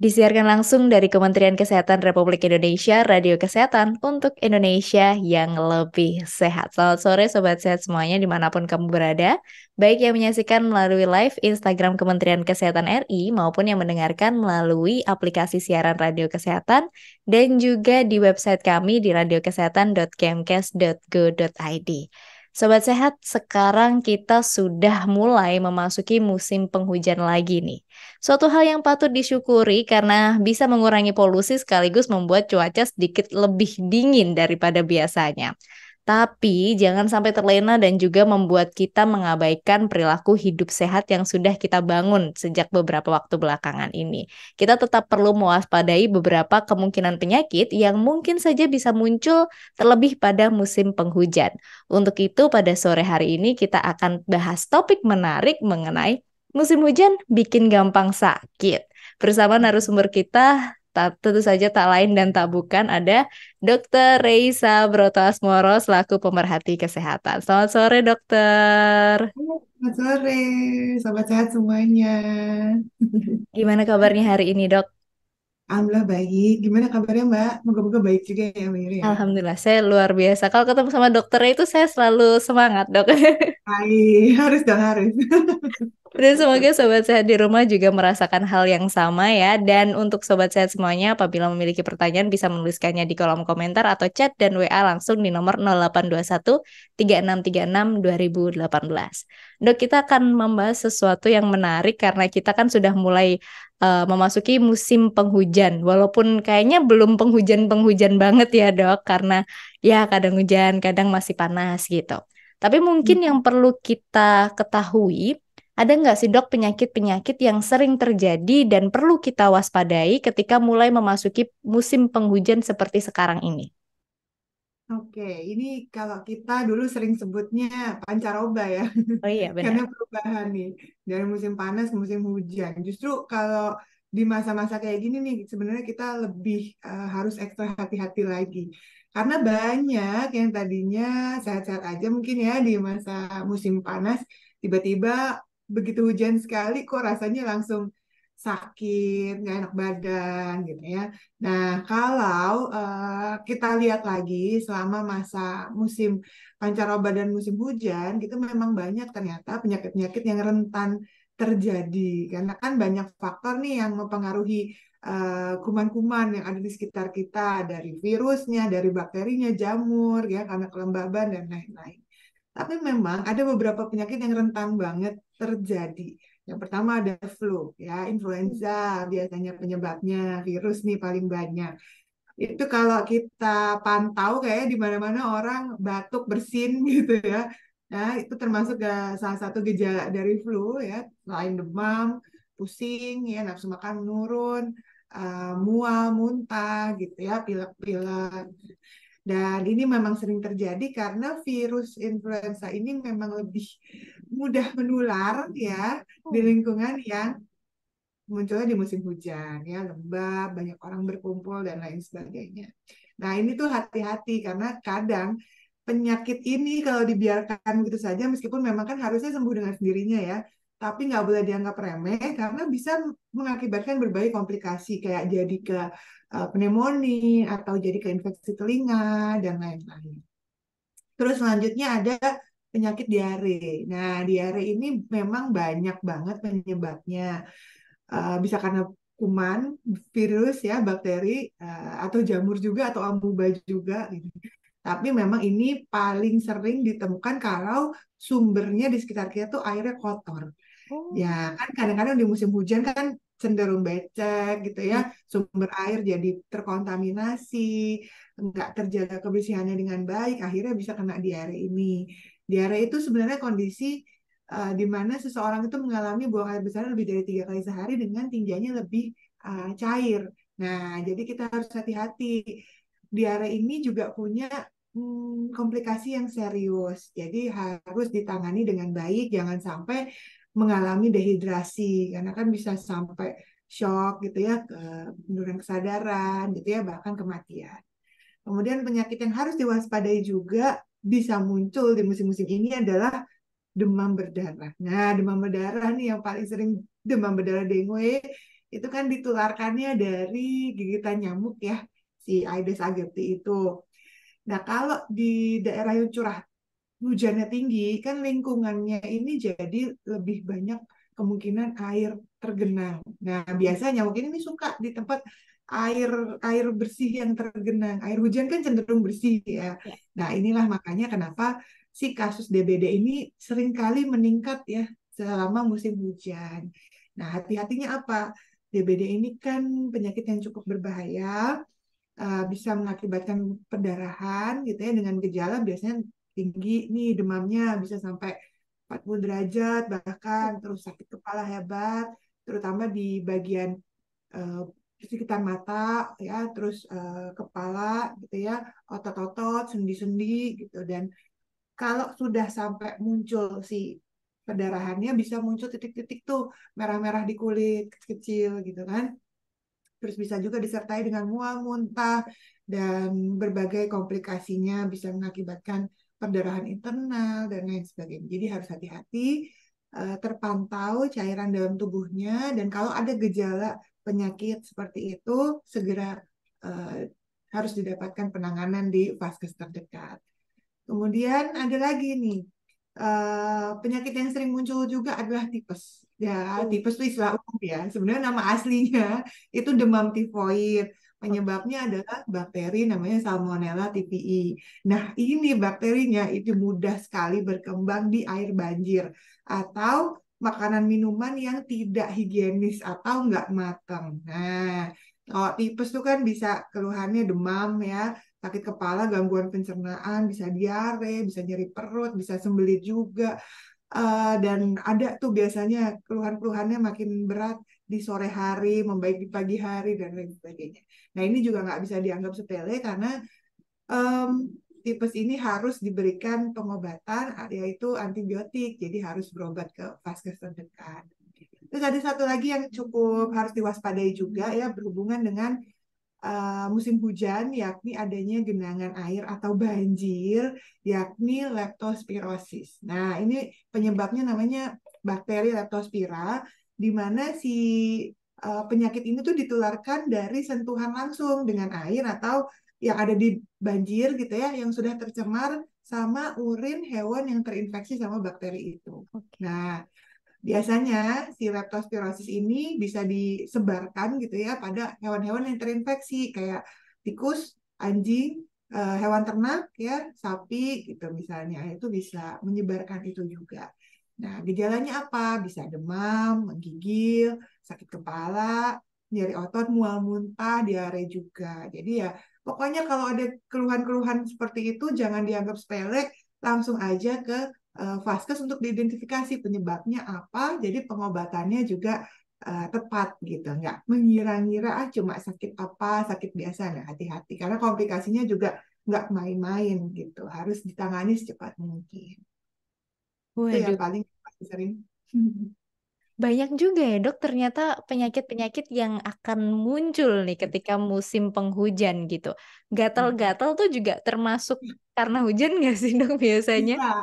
Disiarkan langsung dari Kementerian Kesehatan Republik Indonesia, Radio Kesehatan untuk Indonesia yang lebih sehat. Selamat sore Sobat Sehat semuanya dimanapun kamu berada, baik yang menyaksikan melalui live Instagram Kementerian Kesehatan RI maupun yang mendengarkan melalui aplikasi siaran Radio Kesehatan dan juga di website kami di radiokesehatan.kemkes.go.id. Sobat Sehat, sekarang kita sudah mulai memasuki musim penghujan lagi nih. Suatu hal yang patut disyukuri karena bisa mengurangi polusi sekaligus membuat cuaca sedikit lebih dingin daripada biasanya. Tapi jangan sampai terlena dan juga membuat kita mengabaikan perilaku hidup sehat yang sudah kita bangun sejak beberapa waktu belakangan ini. Kita tetap perlu mewaspadai beberapa kemungkinan penyakit yang mungkin saja bisa muncul terlebih pada musim penghujan. Untuk itu pada sore hari ini kita akan bahas topik menarik mengenai musim hujan bikin gampang sakit. Bersama narasumber kita tak, tentu saja tak lain dan tak bukan ada Dokter Reisa Broto Asmoro selaku pemerhati kesehatan. Selamat sore dokter. Selamat sore, selamat sehat semuanya. Gimana kabarnya hari ini dok? Alhamdulillah baik. Gimana kabarnya Mbak? Moga-moga baik juga ya Mbak Ya? Alhamdulillah, saya luar biasa. Kalau ketemu sama dokternya itu saya selalu semangat dok. Baik, harus dong harus. Dan semoga Sobat Sehat di rumah juga merasakan hal yang sama ya. Dan untuk Sobat Sehat semuanya, apabila memiliki pertanyaan bisa menuliskannya di kolom komentar atau chat dan WA langsung di nomor 0821 3636 2018. Dok, kita akan membahas sesuatu yang menarik karena kita kan sudah mulai uh, memasuki musim penghujan. Walaupun kayaknya belum penghujan-penghujan banget ya, Dok, karena ya kadang hujan, kadang masih panas gitu. Tapi mungkin hmm. yang perlu kita ketahui ada nggak sih dok penyakit-penyakit yang sering terjadi dan perlu kita waspadai ketika mulai memasuki musim penghujan seperti sekarang ini? Oke, ini kalau kita dulu sering sebutnya pancaroba ya, Oh iya, karena perubahan nih dari musim panas ke musim hujan. Justru kalau di masa-masa kayak gini nih, sebenarnya kita lebih uh, harus ekstra hati-hati lagi, karena banyak yang tadinya sehat-sehat aja mungkin ya di masa musim panas, tiba-tiba begitu hujan sekali kok rasanya langsung sakit, nggak enak badan gitu ya. Nah, kalau uh, kita lihat lagi selama masa musim pancaroba dan musim hujan gitu memang banyak ternyata penyakit-penyakit yang rentan terjadi karena kan banyak faktor nih yang mempengaruhi eh, kuman-kuman uh, yang ada di sekitar kita dari virusnya, dari bakterinya, jamur ya karena kelembaban dan lain-lain. Tapi memang ada beberapa penyakit yang rentan banget terjadi yang pertama ada flu, ya influenza biasanya penyebabnya virus nih paling banyak. Itu kalau kita pantau kayak di mana-mana orang batuk bersin gitu ya. Nah, itu termasuk salah satu gejala dari flu ya, selain demam, pusing, ya nafsu makan menurun, uh, mual, muntah gitu ya, pilek-pilek. Dan ini memang sering terjadi karena virus influenza ini memang lebih mudah menular ya di hmm. lingkungan yang munculnya di musim hujan ya lembab banyak orang berkumpul dan lain sebagainya. Nah ini tuh hati-hati karena kadang penyakit ini kalau dibiarkan begitu saja meskipun memang kan harusnya sembuh dengan sendirinya ya tapi nggak boleh dianggap remeh karena bisa mengakibatkan berbagai komplikasi kayak jadi ke uh, pneumonia atau jadi keinfeksi telinga dan lain-lain. Terus selanjutnya ada penyakit diare. Nah, diare ini memang banyak banget penyebabnya. Eh, bisa karena kuman, virus ya, bakteri eh, atau jamur juga atau amuba juga gitu. Tapi memang ini paling sering ditemukan kalau sumbernya di sekitar kita tuh airnya kotor. Oh. Ya kan kadang-kadang di musim hujan kan cenderung becek gitu ya hmm. sumber air jadi terkontaminasi nggak terjaga kebersihannya dengan baik akhirnya bisa kena diare ini diare itu sebenarnya kondisi uh, di mana seseorang itu mengalami buang air besar lebih dari tiga kali sehari dengan tingginya lebih uh, cair nah jadi kita harus hati-hati diare ini juga punya hmm, komplikasi yang serius jadi harus ditangani dengan baik jangan sampai mengalami dehidrasi karena kan bisa sampai shock gitu ya, ke penurunan kesadaran gitu ya, bahkan kematian. Kemudian penyakit yang harus diwaspadai juga bisa muncul di musim-musim ini adalah demam berdarah. Nah, demam berdarah nih yang paling sering demam berdarah dengue itu kan ditularkannya dari gigitan nyamuk ya si Aedes aegypti itu. Nah, kalau di daerah yang curah hujannya tinggi, kan lingkungannya ini jadi lebih banyak kemungkinan air tergenang. Nah, biasanya mungkin ini suka di tempat air air bersih yang tergenang. Air hujan kan cenderung bersih ya. ya. Nah, inilah makanya kenapa si kasus DBD ini seringkali meningkat ya selama musim hujan. Nah, hati-hatinya apa? DBD ini kan penyakit yang cukup berbahaya, eh, bisa mengakibatkan perdarahan gitu ya dengan gejala biasanya tinggi nih demamnya bisa sampai 40 derajat bahkan iya. terus sakit kepala hebat terutama di bagian uh, eh, sekitar mata ya terus uh, kepala gitu ya otot-otot sendi-sendi gitu dan kalau sudah sampai muncul si pendarahannya bisa muncul titik-titik tuh merah-merah di kulit kecil gitu kan terus bisa juga disertai dengan mual muntah dan berbagai komplikasinya bisa mengakibatkan Pendarahan internal dan lain sebagainya. Jadi harus hati-hati eh, terpantau cairan dalam tubuhnya dan kalau ada gejala penyakit seperti itu segera uh, harus didapatkan penanganan di vaskes terdekat. Kemudian ada lagi nih uh, penyakit yang sering muncul juga adalah tipes. Ya, oh. tipes itu istilah umum ya. Sebenarnya nama aslinya itu demam tifoid Penyebabnya adalah bakteri namanya Salmonella TPI. Nah, ini bakterinya itu mudah sekali berkembang di air banjir atau makanan minuman yang tidak higienis atau nggak matang. Nah, kalau tipes tuh kan bisa keluhannya demam ya, sakit kepala, gangguan pencernaan, bisa diare, bisa nyeri perut, bisa sembelit juga. Uh, dan ada tuh biasanya keluhan-keluhannya makin berat di sore hari, membaik di pagi hari, dan lain sebagainya. Nah, ini juga nggak bisa dianggap sepele karena um, tipes ini harus diberikan pengobatan, yaitu antibiotik, jadi harus berobat ke vaskes terdekat. Terus ada satu lagi yang cukup harus diwaspadai juga ya berhubungan dengan uh, musim hujan yakni adanya genangan air atau banjir yakni leptospirosis. Nah, ini penyebabnya namanya bakteri leptospira di mana si uh, penyakit ini tuh ditularkan dari sentuhan langsung dengan air atau yang ada di banjir gitu ya yang sudah tercemar sama urin hewan yang terinfeksi sama bakteri itu. Okay. Nah, biasanya si leptospirosis ini bisa disebarkan gitu ya pada hewan-hewan yang terinfeksi kayak tikus, anjing, eh, hewan ternak ya, sapi gitu misalnya. Itu bisa menyebarkan itu juga. Nah, gejalanya apa? Bisa demam, menggigil, sakit kepala, nyeri otot, mual muntah, diare juga. Jadi ya, pokoknya kalau ada keluhan-keluhan seperti itu, jangan dianggap sepele, langsung aja ke uh, vaskes untuk diidentifikasi penyebabnya apa, jadi pengobatannya juga uh, tepat gitu. Nggak mengira-ngira, ah cuma sakit apa, sakit biasa. Nah, hati-hati. Karena komplikasinya juga nggak main-main gitu. Harus ditangani secepat mungkin. Itu yang paling paling sering. Banyak juga ya dok ternyata penyakit-penyakit yang akan muncul nih iya. ketika musim penghujan gitu. Iya. Gatal-gatal tuh juga termasuk iya. karena hujan nggak sih dok biasanya? Bisa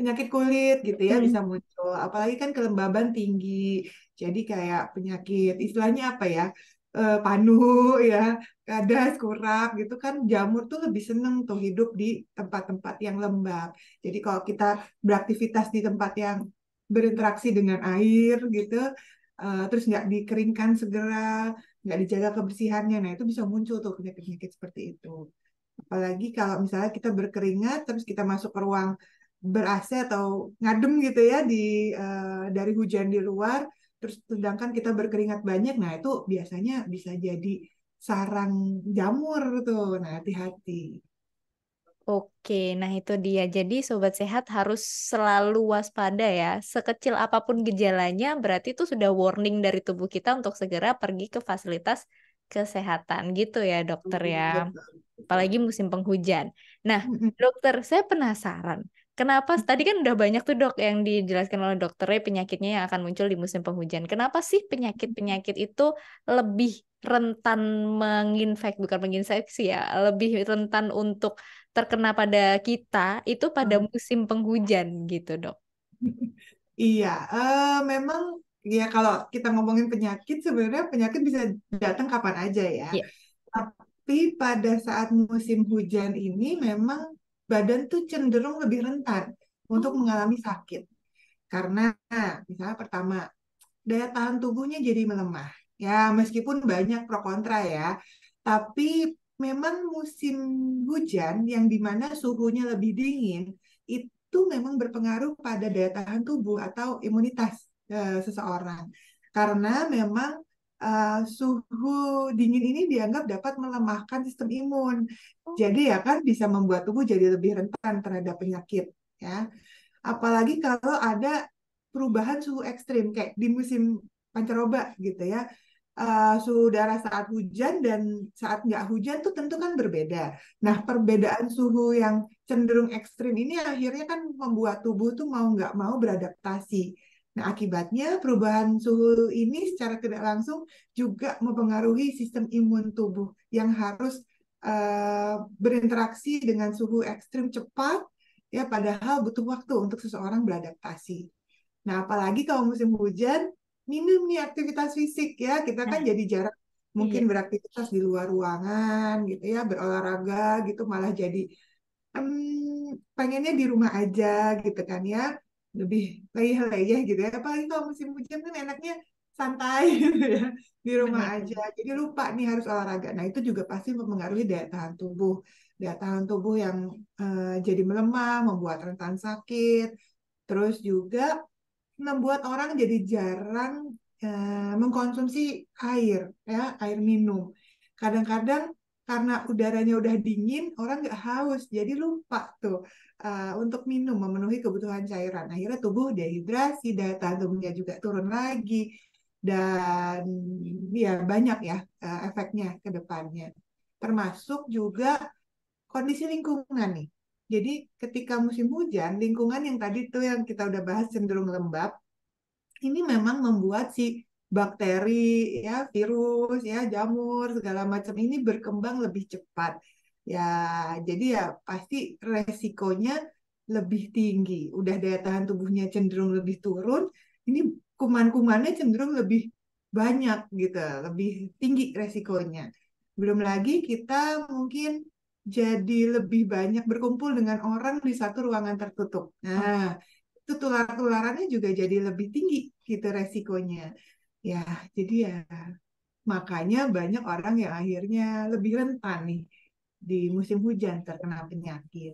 penyakit kulit gitu ya bisa muncul. Apalagi kan kelembaban tinggi. Jadi kayak penyakit istilahnya apa ya? Eh, panu ya kadas kurap gitu kan jamur tuh lebih seneng tuh hidup di tempat-tempat yang lembab jadi kalau kita beraktivitas di tempat yang berinteraksi dengan air gitu uh, terus nggak dikeringkan segera nggak dijaga kebersihannya nah itu bisa muncul tuh penyakit-penyakit seperti itu apalagi kalau misalnya kita berkeringat terus kita masuk ke ruang ber atau ngadem gitu ya di uh, dari hujan di luar terus sedangkan kita berkeringat banyak nah itu biasanya bisa jadi sarang jamur tuh nah hati-hati Oke, nah itu dia. Jadi sobat sehat harus selalu waspada ya. Sekecil apapun gejalanya, berarti itu sudah warning dari tubuh kita untuk segera pergi ke fasilitas kesehatan gitu ya, dokter ya. Apalagi musim penghujan. Nah, dokter, saya penasaran. Kenapa tadi kan udah banyak tuh dok yang dijelaskan oleh dokternya penyakitnya yang akan muncul di musim penghujan. Kenapa sih penyakit-penyakit itu lebih rentan menginfek bukan menginfeksi ya, lebih rentan untuk terkena pada kita itu pada hmm. musim penghujan gitu, Dok. Iya, uh, memang ya kalau kita ngomongin penyakit sebenarnya penyakit bisa datang kapan aja ya. Yeah. Tapi pada saat musim hujan ini memang badan tuh cenderung lebih rentan untuk mengalami sakit. Karena misalnya pertama, daya tahan tubuhnya jadi melemah. Ya, meskipun banyak pro kontra ya, tapi memang musim hujan yang dimana suhunya lebih dingin itu memang berpengaruh pada daya tahan tubuh atau imunitas e, seseorang karena memang Eh, suhu dingin ini dianggap dapat melemahkan sistem imun. Oh. Jadi ya kan bisa membuat tubuh jadi lebih rentan terhadap penyakit ya. Apalagi kalau ada perubahan suhu ekstrim kayak di musim pancaroba gitu ya. Uh, suhu udara saat hujan dan saat nggak hujan tuh tentu kan berbeda. Nah perbedaan suhu yang cenderung ekstrim ini akhirnya kan membuat tubuh tuh mau nggak mau beradaptasi Nah, akibatnya perubahan suhu ini secara tidak langsung juga mempengaruhi sistem imun tubuh yang harus uh, berinteraksi dengan suhu ekstrim cepat, ya padahal butuh waktu untuk seseorang beradaptasi. Nah, apalagi kalau musim hujan, minum nih aktivitas fisik ya, kita kan iya. jadi jarak mungkin iya. beraktivitas di luar ruangan gitu ya, berolahraga gitu malah jadi um, pengennya di rumah aja gitu kan ya lebih leyeh-leyeh gitu ya apalagi kalau musim hujan kan enaknya santai gitu ya di rumah aja jadi lupa nih harus olahraga nah itu juga pasti mempengaruhi daya tahan tubuh daya tahan tubuh yang uh, jadi melemah membuat rentan sakit terus juga membuat orang jadi jarang uh, mengkonsumsi air ya air minum kadang-kadang karena udaranya udah dingin, orang nggak haus, jadi lupa tuh uh, untuk minum memenuhi kebutuhan cairan. Akhirnya tubuh dehidrasi, daya tahan tubuhnya juga turun lagi, dan ya banyak ya uh, efeknya ke depannya. Termasuk juga kondisi lingkungan nih. Jadi ketika musim hujan, lingkungan yang tadi tuh yang kita udah bahas cenderung lembab, ini memang membuat si bakteri, ya virus, ya jamur segala macam ini berkembang lebih cepat. Ya, jadi ya pasti resikonya lebih tinggi. Udah daya tahan tubuhnya cenderung lebih turun, ini kuman-kumannya cenderung lebih banyak gitu, lebih tinggi resikonya. Belum lagi kita mungkin jadi lebih banyak berkumpul dengan orang di satu ruangan tertutup. Nah, itu tular-tularannya juga jadi lebih tinggi gitu resikonya ya jadi ya makanya banyak orang yang akhirnya lebih rentan nih di musim hujan terkena penyakit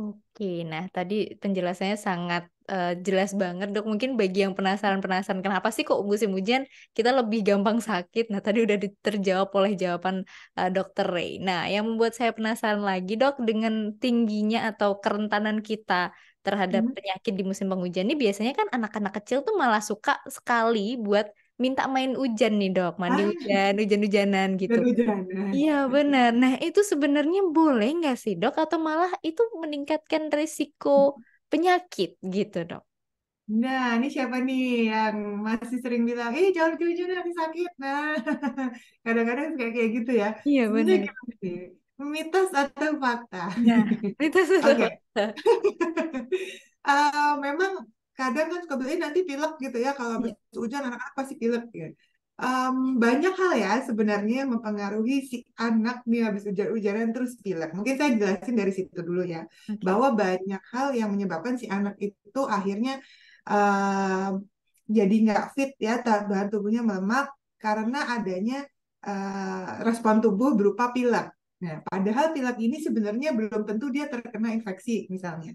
Oke, nah tadi penjelasannya sangat uh, jelas banget dok. Mungkin bagi yang penasaran-penasaran kenapa sih kok musim hujan kita lebih gampang sakit. Nah tadi udah terjawab oleh jawaban uh, dokter Ray. Nah yang membuat saya penasaran lagi dok dengan tingginya atau kerentanan kita terhadap hmm. penyakit di musim penghujan ini biasanya kan anak-anak kecil tuh malah suka sekali buat minta main hujan nih dok, mandi ah. hujan, hujan-hujanan gitu. Iya benar. Nah itu sebenarnya boleh nggak sih dok? Atau malah itu meningkatkan resiko penyakit gitu dok? Nah, ini siapa nih yang masih sering bilang, eh jangan hujan nanti sakit. Nah, kadang-kadang kayak kayak gitu ya. Iya benar. Mitos atau fakta? Nah, mitos atau fakta. uh, memang kadang kan suka bilang nanti pilek gitu ya kalau habis iya. hujan anak-anak pasti pilek ya. Um, banyak hal ya sebenarnya yang mempengaruhi si anak nih habis hujan-hujanan terus pilek. Mungkin saya jelasin dari situ dulu ya, okay. bahwa banyak hal yang menyebabkan si anak itu akhirnya um, jadi nggak fit ya, bahan tubuhnya melemah karena adanya uh, respon tubuh berupa pilek. Nah, padahal pilek ini sebenarnya belum tentu dia terkena infeksi misalnya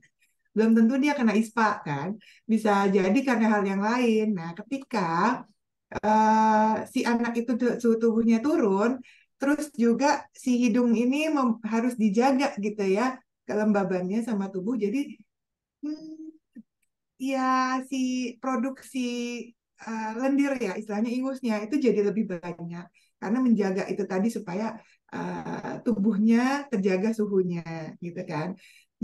belum tentu dia kena ISPA kan. Bisa jadi karena hal yang lain. Nah, ketika uh, si anak itu suhu tubuhnya turun, terus juga si hidung ini harus dijaga gitu ya kelembabannya sama tubuh. Jadi hmm, ya si produksi uh, eh, lendir ya istilahnya ingusnya itu jadi lebih banyak karena menjaga itu tadi supaya uh, tubuhnya terjaga suhunya gitu kan.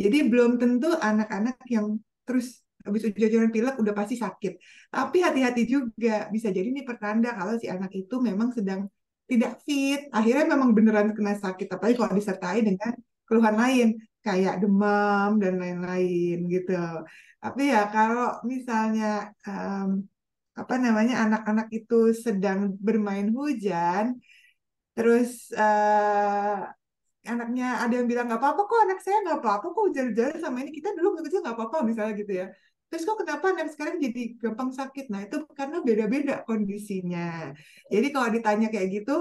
Jadi belum tentu anak-anak yang terus habis ujian-ujian pilek udah pasti sakit. Tapi hati-hati juga bisa jadi ini pertanda kalau si anak itu memang sedang tidak fit. Akhirnya memang beneran kena sakit apalagi kalau disertai dengan keluhan lain kayak demam dan lain-lain gitu. Tapi ya kalau misalnya um, apa namanya anak-anak itu sedang bermain hujan terus uh, anaknya ada yang bilang nggak apa-apa kok anak saya nggak apa-apa kok jalan-jalan sama ini kita dulu kecil nggak apa-apa misalnya gitu ya terus kok kenapa anak sekarang jadi gampang sakit nah itu karena beda-beda kondisinya jadi kalau ditanya kayak gitu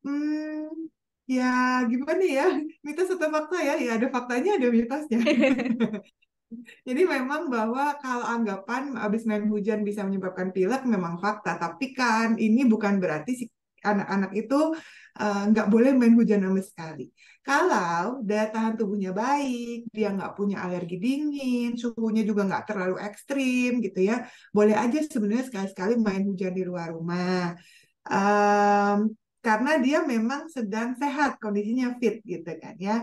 hmm, ya gimana ya mitos atau fakta ya ya ada faktanya ada mitosnya Jadi memang bahwa kalau anggapan abis main hujan bisa menyebabkan pilek memang fakta, tapi kan ini bukan berarti si anak-anak itu Eh, nggak boleh main hujan sama sekali. Kalau daya tahan tubuhnya baik, dia nggak punya alergi dingin, suhunya juga nggak terlalu ekstrim gitu ya, boleh aja sebenarnya sekali-sekali main hujan di luar rumah. Um, karena dia memang sedang sehat, kondisinya fit gitu kan ya.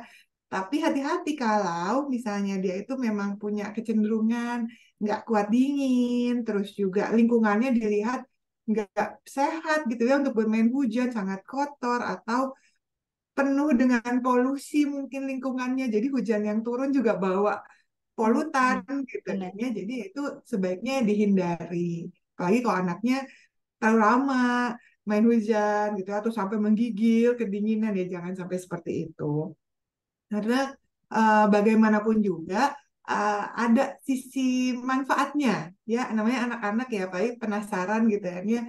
Tapi hati-hati kalau misalnya dia itu memang punya kecenderungan nggak kuat dingin, terus juga lingkungannya dilihat nggak sehat gitu ya untuk bermain hujan sangat kotor atau penuh dengan polusi mungkin lingkungannya jadi hujan yang turun juga bawa polutan hmm. gitu ya jadi itu sebaiknya dihindari apalagi kalau anaknya terlalu lama main hujan gitu ya, atau sampai menggigil kedinginan ya jangan sampai seperti itu karena uh, bagaimanapun juga uh, ada sisi manfaatnya ya namanya anak-anak ya paling penasaran gitu ya ini uh,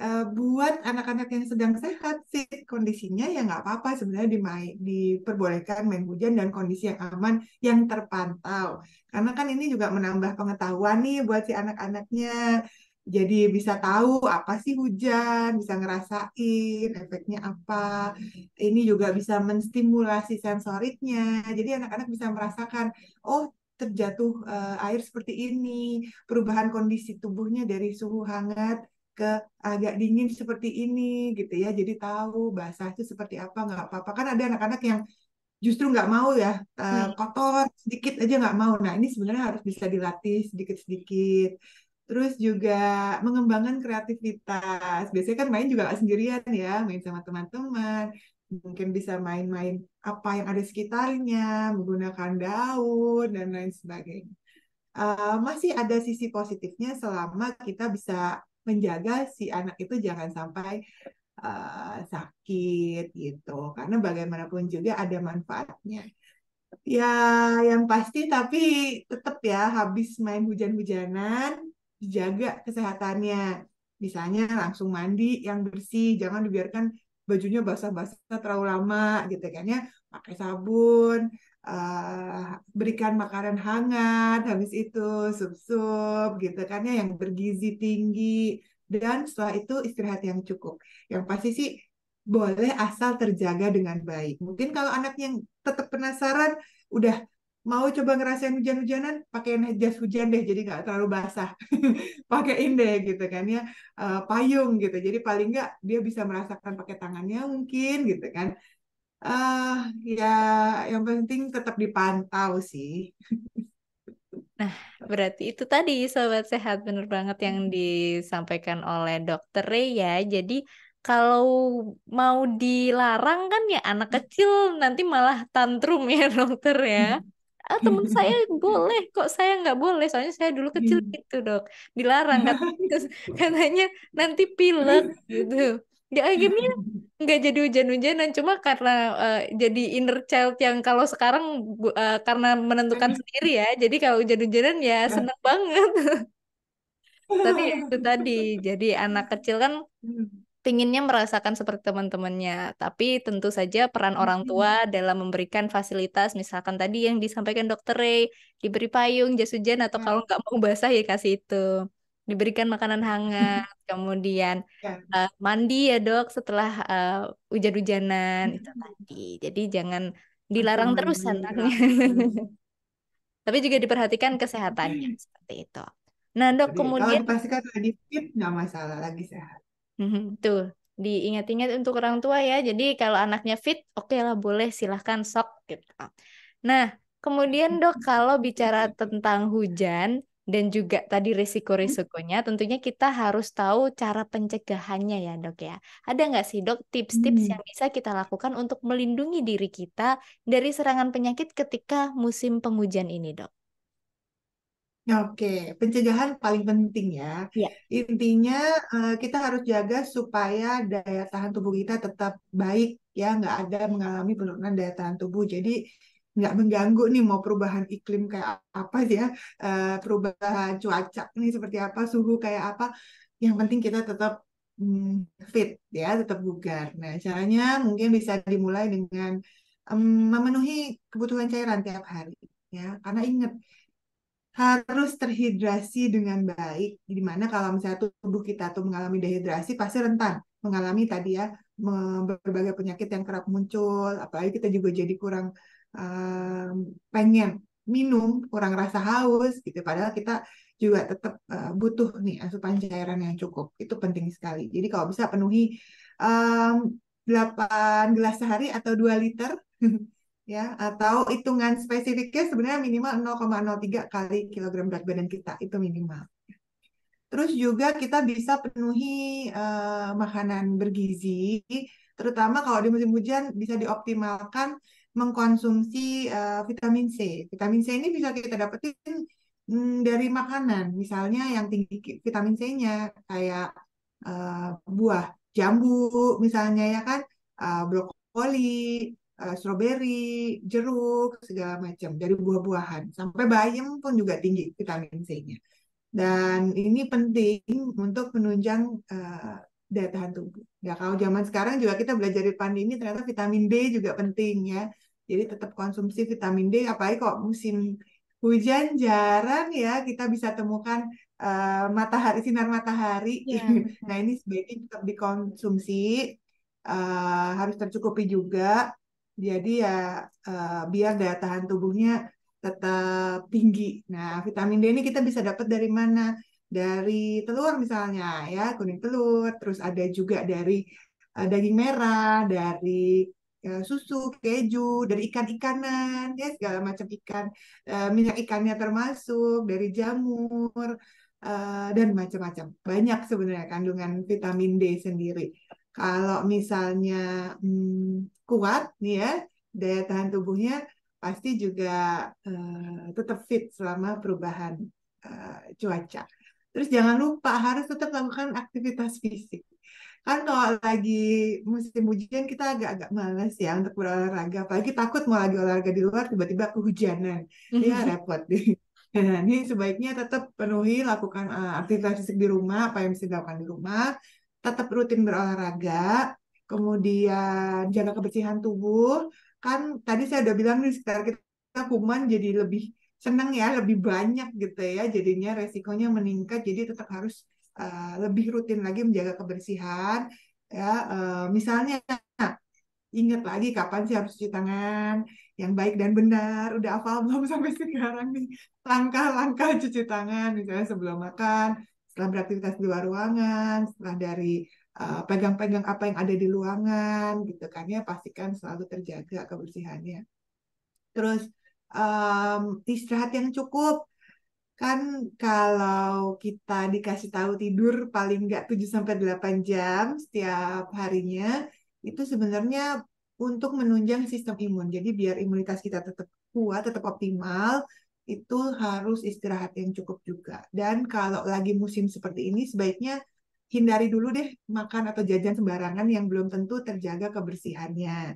eh, buat anak-anak yang sedang sehat sih kondisinya ya nggak apa-apa sebenarnya di diperbolehkan main hujan dan kondisi yang aman yang terpantau karena kan ini juga menambah pengetahuan nih buat si anak-anaknya jadi bisa tahu apa sih hujan, bisa ngerasain efeknya apa. Ini juga bisa menstimulasi sensoriknya. Jadi anak-anak bisa merasakan, oh terjatuh uh, air seperti ini, perubahan kondisi tubuhnya dari suhu hangat ke agak dingin seperti ini gitu ya. Jadi tahu basah itu seperti apa nggak apa-apa. Kan ada anak-anak yang justru nggak mau ya uh, kotor sedikit aja nggak mau. Nah ini sebenarnya harus bisa dilatih sedikit-sedikit terus juga mengembangkan kreativitas. Biasanya kan main juga sendirian ya, main sama teman-teman mungkin bisa main-main apa yang ada sekitarnya, menggunakan daun dan lain sebagainya. Uh, masih ada sisi positifnya selama kita bisa menjaga si anak itu jangan sampai uh, sakit gitu, karena bagaimanapun juga ada manfaatnya. Ya, yang pasti tapi tetap ya habis main hujan-hujanan jaga kesehatannya. Misalnya langsung mandi yang bersih, jangan dibiarkan bajunya basah-basah terlalu lama gitu kan ya pakai sabun uh, berikan makanan hangat habis itu sup-sup gitu kan ya yang bergizi tinggi dan setelah itu istirahat yang cukup yang pasti sih boleh asal terjaga dengan baik mungkin kalau anaknya yang tetap penasaran udah mau coba ngerasain hujan-hujanan pakai jas hujan deh jadi nggak terlalu basah Pakaiin deh gitu kan ya uh, payung gitu jadi paling nggak dia bisa merasakan pakai tangannya mungkin gitu kan uh, ya yang penting tetap dipantau sih Nah, berarti itu tadi sobat sehat benar banget yang disampaikan oleh dokter ya. Jadi kalau mau dilarang kan ya anak kecil nanti malah tantrum ya dokter ya ah teman saya boleh kok saya nggak boleh soalnya saya dulu kecil iya. gitu dok dilarang katanya, katanya nanti pilek gitu ya akhirnya nggak jadi hujan-hujanan cuma karena uh, jadi inner child yang kalau sekarang uh, karena menentukan sendiri ya jadi kalau hujan-hujanan ya seneng banget tapi itu tadi jadi anak kecil kan hmm pinginnya merasakan seperti teman-temannya. Tapi tentu saja peran orang tua dalam memberikan fasilitas, misalkan tadi yang disampaikan dokter Ray, diberi payung, jas hujan, atau mm. kalau nggak mau basah ya kasih itu. Diberikan makanan hangat, kemudian uh, mandi ya dok setelah uh, hujan-hujanan, itu tadi. Jadi jangan dilarang terus anaknya. Tapi juga diperhatikan kesehatannya, mm. seperti itu. Nah dok, kemudian... Kalau dipastikan lagi fit, nggak masalah, lagi sehat. Mm-hmm. Tuh, diingat-ingat untuk orang tua ya. Jadi kalau anaknya fit, oke okay lah boleh silahkan sok gitu. Nah, kemudian dok kalau bicara tentang hujan dan juga tadi risiko-risikonya, tentunya kita harus tahu cara pencegahannya ya dok ya. Ada nggak sih dok tips-tips hmm. yang bisa kita lakukan untuk melindungi diri kita dari serangan penyakit ketika musim penghujan ini dok? Oke, pencegahan paling penting ya. Ya. Intinya eh, kita harus jaga supaya daya tahan tubuh kita tetap baik ya, nggak ada mengalami penurunan daya tahan tubuh. Jadi nggak mengganggu nih mau perubahan iklim kayak apa sih ya, eh, perubahan cuaca nih seperti apa, suhu kayak apa. Yang penting kita tetap mm, fit ya, tetap bugar. Nah, caranya mungkin bisa dimulai dengan memenuhi kebutuhan cairan tiap hari ya, karena ingat harus terhidrasi dengan baik. Di mana kalau misalnya tubuh kita tuh mengalami dehidrasi pasti rentan mengalami tadi ya berbagai penyakit yang kerap muncul. Apalagi kita juga jadi kurang um, pengen minum, kurang rasa haus gitu. Padahal kita juga tetap uh, butuh nih asupan cairan yang cukup. Itu penting sekali. Jadi kalau bisa penuhi um, mmm, 8 gelas sehari atau 2 liter ya atau hitungan spesifiknya sebenarnya minimal 0,03 kali kilogram berat badan kita itu minimal. Terus juga kita bisa penuhi uh, makanan bergizi, terutama kalau di musim hujan bisa dioptimalkan mengkonsumsi uh, vitamin C. Vitamin C ini bisa kita dapetin mm, dari makanan, misalnya yang tinggi vitamin C-nya kayak uh, buah jambu misalnya ya kan, uh, brokoli, strawberry eh, stroberi, jeruk, segala macam dari buah-buahan. Sampai bayam pun juga tinggi vitamin C-nya. Dan ini penting untuk menunjang uh, daya tahan tubuh. Ya kalau zaman sekarang juga kita belajar di pandemi ternyata vitamin D juga penting ya. Jadi tetap konsumsi vitamin D apalagi kok musim hujan jarang ya kita bisa temukan uh, matahari sinar matahari. Yeah. nah ini sebaiknya tetap dikonsumsi uh, harus tercukupi juga jadi ya uh, biar daya tahan tubuhnya tetap tinggi. Nah, vitamin D ini kita bisa dapat dari mana? Dari telur misalnya ya, kuning telur, terus ada juga dari uh, daging merah, dari ya, susu, keju, dari ikan-ikanan, ya segala macam ikan, uh, minyak ikannya termasuk, dari jamur uh, dan macam-macam. Banyak sebenarnya kandungan vitamin D sendiri. Kalau misalnya hmm, kuat nih ya daya tahan tubuhnya pasti juga uh, tetap fit selama perubahan uh, cuaca. Terus jangan lupa harus tetap lakukan aktivitas fisik. Kan kalau lagi musim hujan kita agak-agak malas ya untuk berolahraga. Apalagi takut mau lagi olahraga di luar tiba-tiba kehujanan. Ya repot deh. Nah, ini sebaiknya tetap penuhi lakukan uh, aktivitas fisik di rumah, apa yang bisa dilakukan di rumah, tetap rutin berolahraga, kemudian jaga kebersihan tubuh. Kan tadi saya udah bilang nih, sekitar kita kuman jadi lebih senang ya, lebih banyak gitu ya. Jadinya resikonya meningkat, jadi tetap harus uh, lebih rutin lagi menjaga kebersihan. Ya, uh, misalnya ingat lagi kapan sih harus cuci tangan yang baik dan benar. Udah hafal belum sampai sekarang nih? Langkah-langkah cuci tangan misalnya sebelum makan, setelah beraktivitas di luar ruangan, setelah dari eh, pegang-pegang uh, apa yang ada di ruangan, gitu kan ya, pastikan selalu terjaga kebersihannya. Terus um, istirahat yang cukup, kan kalau kita dikasih tahu tidur paling nggak 7 sampai 8 jam setiap harinya itu sebenarnya untuk menunjang sistem imun. Jadi biar imunitas kita tetap kuat, tetap optimal, itu harus istirahat yang cukup juga. Dan kalau lagi musim seperti ini sebaiknya hindari dulu deh makan atau jajan sembarangan yang belum tentu terjaga kebersihannya.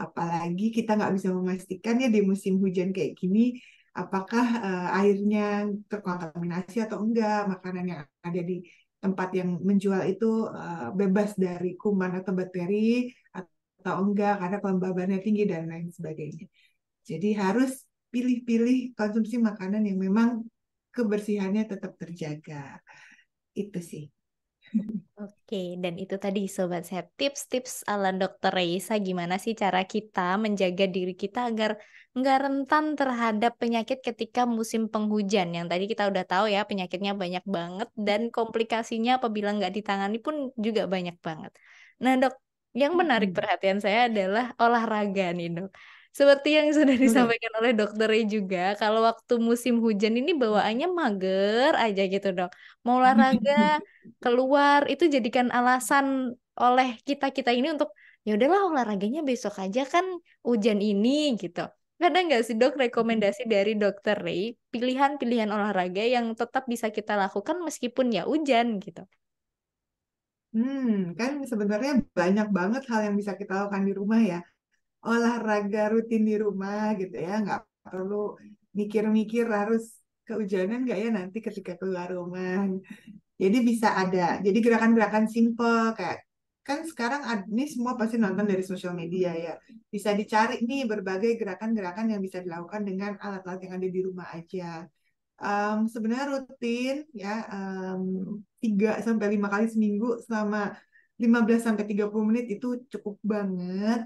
Apalagi kita nggak bisa memastikan ya di musim hujan kayak gini apakah uh, airnya terkontaminasi atau enggak, makanan yang ada di tempat yang menjual itu uh, bebas dari kuman atau bakteri atau enggak karena kelembabannya tinggi dan lain sebagainya. Jadi harus pilih-pilih konsumsi makanan yang memang kebersihannya tetap terjaga. Itu sih. Oke, dan itu tadi Sobat Sehat tips-tips ala Dokter Reisa gimana sih cara kita menjaga diri kita agar nggak rentan terhadap penyakit ketika musim penghujan yang tadi kita udah tahu ya penyakitnya banyak banget dan komplikasinya apabila nggak ditangani pun juga banyak banget. Nah dok, yang menarik perhatian saya adalah olahraga nih dok. Seperti yang sudah hmm. disampaikan oleh oleh dokternya juga, kalau waktu musim hujan ini bawaannya mager aja gitu dok. Mau olahraga, keluar, itu jadikan alasan oleh kita-kita ini untuk ya udahlah olahraganya besok aja kan hujan ini gitu. Ada nggak sih dok hmm. rekomendasi dari dokter Ray pilihan-pilihan olahraga yang tetap bisa kita lakukan meskipun ya hujan gitu? Hmm, kan sebenarnya banyak banget hal yang bisa kita lakukan di rumah ya olahraga rutin di rumah gitu ya nggak perlu mikir-mikir harus keujanan nggak ya nanti ketika keluar rumah jadi bisa ada jadi gerakan-gerakan simple kayak kan sekarang ini semua pasti nonton dari sosial media ya bisa dicari nih berbagai gerakan-gerakan yang bisa dilakukan dengan alat-alat yang ada di rumah aja um, sebenarnya rutin ya um, sampai lima kali seminggu selama 15 sampai 30 menit itu cukup banget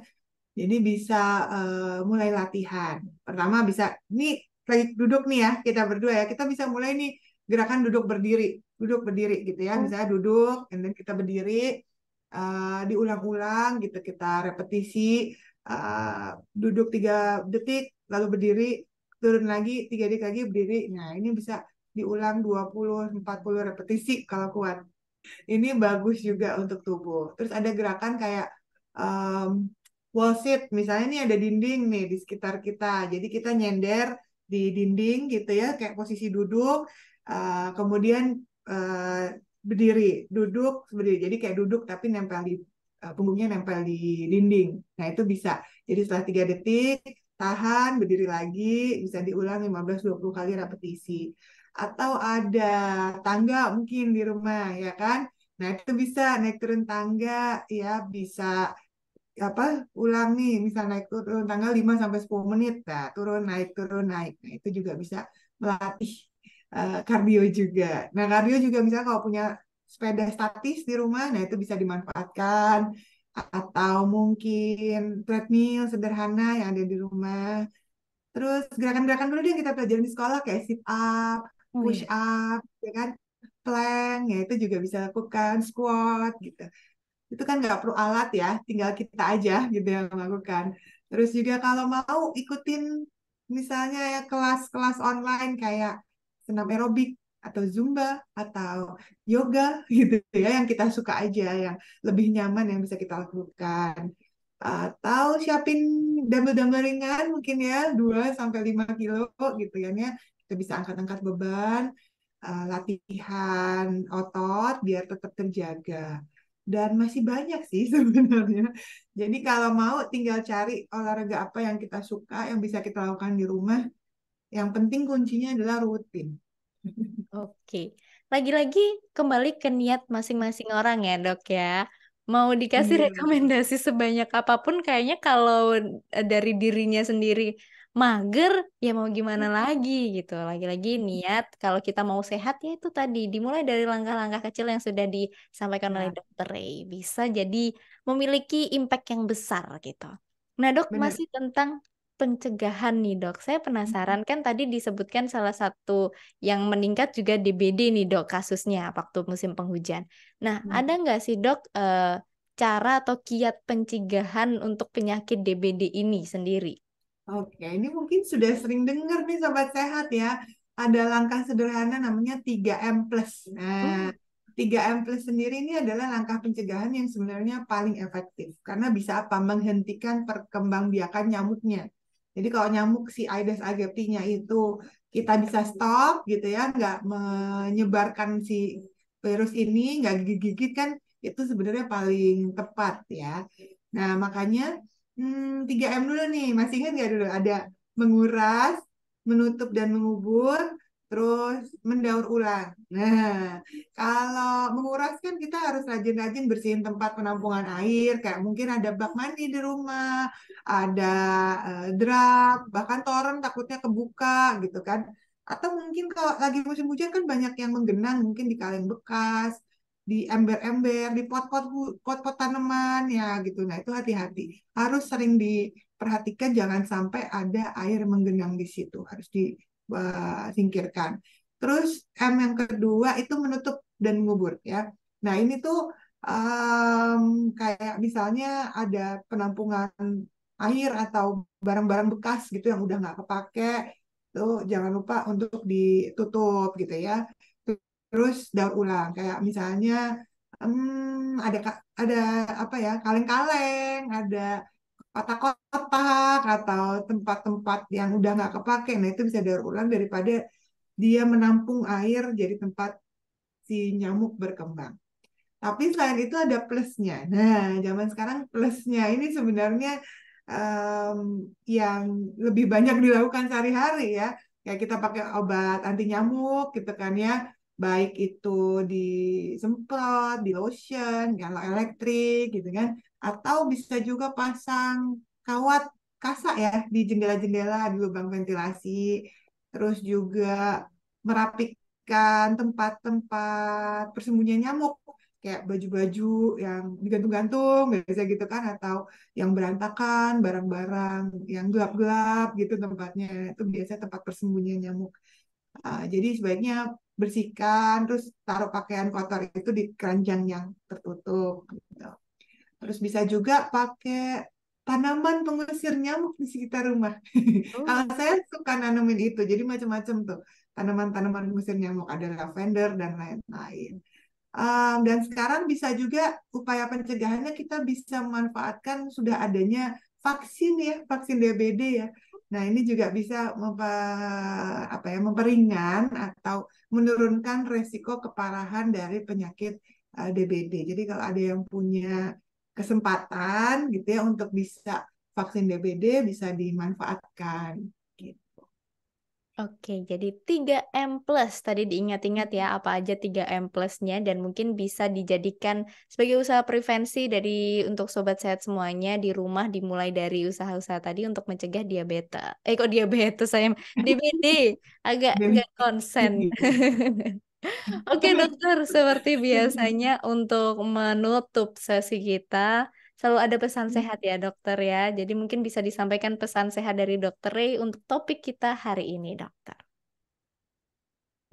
jadi bisa uh, mulai latihan. Pertama bisa ini lagi duduk nih ya kita berdua ya kita bisa mulai nih gerakan duduk berdiri, duduk berdiri gitu ya. Hmm. Misalnya duduk, and kita berdiri uh, diulang-ulang gitu kita repetisi uh, duduk tiga detik lalu berdiri turun lagi tiga detik lagi berdiri. Nah ini bisa diulang 20-40 repetisi kalau kuat. Ini bagus juga untuk tubuh. Terus ada gerakan kayak um, wall seat misalnya ini ada dinding nih di sekitar kita jadi kita nyender di dinding gitu ya kayak posisi duduk uh, kemudian uh, berdiri duduk berdiri jadi kayak duduk tapi nempel di uh, punggungnya nempel di dinding nah itu bisa jadi setelah tiga detik tahan berdiri lagi bisa diulang 15-20 kali repetisi atau ada tangga mungkin di rumah ya kan nah itu bisa naik turun tangga ya bisa apa ulangi misal naik turun tanggal 5 sampai 10 menit nah turun naik turun naik nah itu juga bisa melatih uh, kardio juga nah kardio juga bisa kalau punya sepeda statis di rumah nah itu bisa dimanfaatkan atau mungkin treadmill sederhana yang ada di rumah terus gerakan-gerakan dulu yang kita pelajari di sekolah kayak sit up oh, push iya. up ya kan plank ya itu juga bisa lakukan squat gitu itu kan nggak perlu alat ya tinggal kita aja gitu yang melakukan terus juga kalau mau ikutin misalnya ya kelas-kelas online kayak senam aerobik atau zumba atau yoga gitu ya yang kita suka aja yang lebih nyaman yang bisa kita lakukan atau siapin dumbbell-dumbbell ringan mungkin ya 2 sampai lima kilo gitu kan ya kita bisa angkat-angkat beban eh, latihan otot biar tetap terjaga dan masih banyak sih sebenarnya. Jadi kalau mau tinggal cari olahraga apa yang kita suka, yang bisa kita lakukan di rumah. Yang penting kuncinya adalah rutin. Oke. Lagi-lagi kembali ke niat masing-masing orang ya, Dok ya. Mau dikasih iya. rekomendasi sebanyak apapun kayaknya kalau eh, dari dirinya sendiri mager ya mau gimana hmm. lagi gitu lagi-lagi niat kalau kita mau sehat ya itu tadi dimulai dari langkah-langkah kecil yang sudah disampaikan nah. oleh dokter Ray bisa jadi memiliki impact yang besar gitu nah dok Bener. masih tentang pencegahan nih dok saya penasaran hmm. kan tadi disebutkan salah satu yang meningkat juga DBD nih dok kasusnya waktu musim penghujan nah hmm. ada nggak sih dok eh, cara atau kiat pencegahan untuk penyakit DBD ini sendiri Oke, ini mungkin sudah sering dengar nih sobat sehat ya. Ada langkah sederhana namanya 3M+. Nah, 3M+ hmm. plus sendiri ini adalah langkah pencegahan yang sebenarnya paling efektif karena bisa apa? menghentikan perkembangbiakan nyamuknya. Jadi kalau nyamuk si Aedes aegypti-nya itu kita bisa stop gitu ya, nggak menyebarkan si virus ini, nggak gigit-gigit kan itu sebenarnya paling tepat ya. Nah, makanya Hmm, 3M dulu nih, masih ingat nggak dulu? Ada menguras, menutup dan mengubur, terus mendaur ulang. Nah, kalau menguras kan kita harus rajin-rajin bersihin tempat penampungan air, kayak mungkin ada bak mandi di rumah, ada uh, eh, drum, bahkan toren takutnya kebuka gitu kan. Atau mungkin kalau lagi musim hujan kan banyak yang menggenang, mungkin di kaleng bekas, di ember-ember, di pot-pot pot-pot tanaman ya gitu. Nah, itu hati-hati. Harus sering diperhatikan jangan sampai ada air menggenang di situ. Harus disingkirkan. Eh, Terus M yang kedua itu menutup dan mengubur ya. Nah, ini tuh um, kayak misalnya ada penampungan air atau barang-barang bekas gitu yang udah nggak kepake tuh jangan lupa untuk ditutup gitu ya terus daur ulang kayak misalnya hmm, ada ada apa ya kaleng-kaleng ada kotak-kotak atau tempat-tempat yang udah nggak kepake nah itu bisa daur ulang daripada dia menampung air jadi tempat si nyamuk berkembang tapi selain itu ada plusnya nah zaman sekarang plusnya ini sebenarnya um, yang lebih banyak dilakukan sehari-hari ya kayak kita pakai obat anti nyamuk gitu kan ya baik itu di semprot, di lotion, kalau elektrik gitu kan, atau bisa juga pasang kawat kasa ya di jendela-jendela, di lubang ventilasi, terus juga merapikan tempat-tempat persembunyian nyamuk kayak baju-baju yang digantung-gantung biasa gitu kan atau yang berantakan barang-barang yang gelap-gelap gitu tempatnya itu biasa tempat persembunyian nyamuk uh, jadi sebaiknya bersihkan terus taruh pakaian kotor itu di keranjang yang tertutup gitu. Terus bisa juga pakai tanaman pengusir nyamuk di sekitar rumah. Oh. Kalau saya suka nanamin itu, jadi macam-macam tuh tanaman-tanaman pengusir nyamuk ada lavender dan lain-lain. Um, dan sekarang bisa juga upaya pencegahannya kita bisa memanfaatkan sudah adanya vaksin ya, vaksin DBD ya. Nah, ini juga bisa memper, apa ya, memperingan atau menurunkan resiko keparahan dari penyakit uh, eh, DBD. Jadi kalau ada yang punya kesempatan gitu ya untuk bisa vaksin DBD bisa dimanfaatkan. Oke, jadi 3M plus tadi diingat-ingat ya apa aja 3M plusnya dan mungkin bisa dijadikan sebagai usaha prevensi dari untuk sobat sehat semuanya di rumah dimulai dari usaha-usaha tadi untuk mencegah diabetes. Eh kok diabetes saya DBD agak agak konsen. Oke dokter, seperti biasanya untuk menutup sesi kita Selalu ada pesan hmm. sehat ya dokter ya. Jadi mungkin bisa disampaikan pesan sehat dari dokter Ray untuk topik kita hari ini dokter.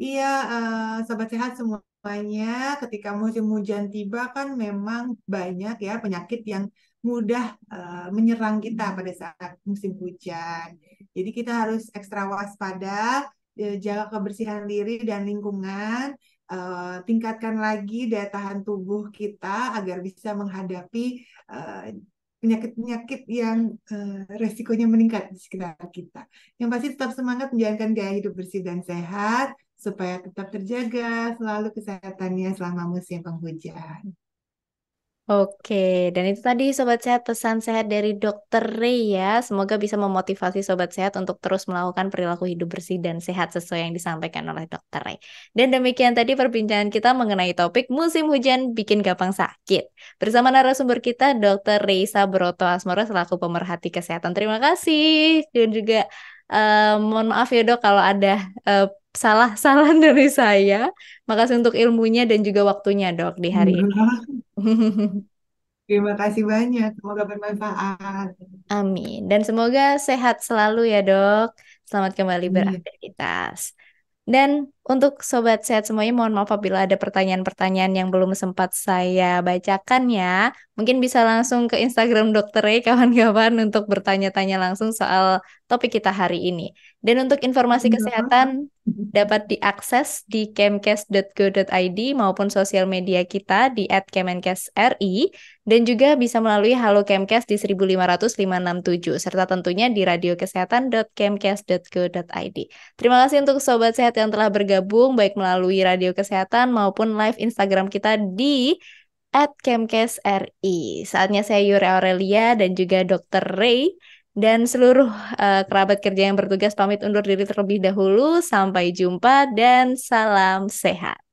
Iya, uh, sobat sehat semuanya. Ketika musim hujan tiba kan memang banyak ya penyakit yang mudah uh, menyerang kita pada saat musim hujan. Jadi kita harus ekstra waspada, eh, jaga kebersihan diri dan lingkungan, Eh, tingkatkan lagi daya tahan tubuh kita agar bisa menghadapi eh, penyakit-penyakit yang uh, resikonya meningkat di sekitar kita. Yang pasti tetap semangat menjalankan gaya hidup bersih dan sehat supaya tetap terjaga selalu kesehatannya selama musim penghujan. Oke, dan itu tadi Sobat Sehat pesan sehat dari Dokter Ray ya. Semoga bisa memotivasi Sobat Sehat untuk terus melakukan perilaku hidup bersih dan sehat sesuai yang disampaikan oleh Dokter Ray. Dan demikian tadi perbincangan kita mengenai topik musim hujan bikin gampang sakit. Bersama narasumber kita Dokter Ray Sabroto Asmoro selaku pemerhati kesehatan. Terima kasih. Dan juga uh, mohon maaf ya dok kalau ada uh, salah salah dari saya. Makasih untuk ilmunya dan juga waktunya, Dok, di hari ini. Terima kasih banyak. Semoga bermanfaat. Amin. Dan semoga sehat selalu ya, Dok. Selamat kembali Amin. Iya. beraktivitas. Dan untuk sobat sehat semuanya, mohon maaf apabila ada pertanyaan-pertanyaan yang belum sempat saya bacakan ya. Mungkin bisa langsung ke Instagram Dokter Ray ya, kawan-kawan untuk bertanya-tanya langsung soal topik kita hari ini. Dan untuk informasi iya. kesehatan mm-hmm. dapat diakses di kemkes.go.id maupun sosial media kita di @kemenkes.ri dan juga bisa melalui Halo Kemkes di 15567 serta tentunya di radiokesehatan.kemkes.go.id. Terima kasih untuk sobat sehat yang telah bergabung baik melalui radio kesehatan maupun live Instagram kita di @kemkes.ri. Saatnya saya Yura Aurelia dan juga Dr. Ray dan seluruh uh, kerabat kerja yang bertugas pamit undur diri terlebih dahulu. Sampai jumpa dan salam sehat.